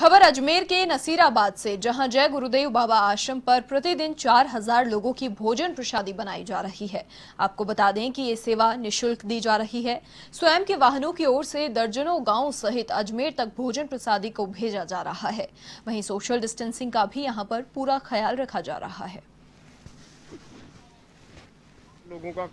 खबर अजमेर के नसीराबाद से जहां जय गुरुदेव बाबा आश्रम पर प्रतिदिन 4000 लोगों की भोजन प्रसादी बनाई जा रही है आपको बता दें कि ये सेवा निशुल्क दी जा रही है स्वयं के वाहनों की ओर से दर्जनों गांव सहित अजमेर तक भोजन प्रसादी को भेजा जा रहा है वहीं सोशल डिस्टेंसिंग का भी यहाँ पर पूरा ख्याल रखा जा रहा है लोगों का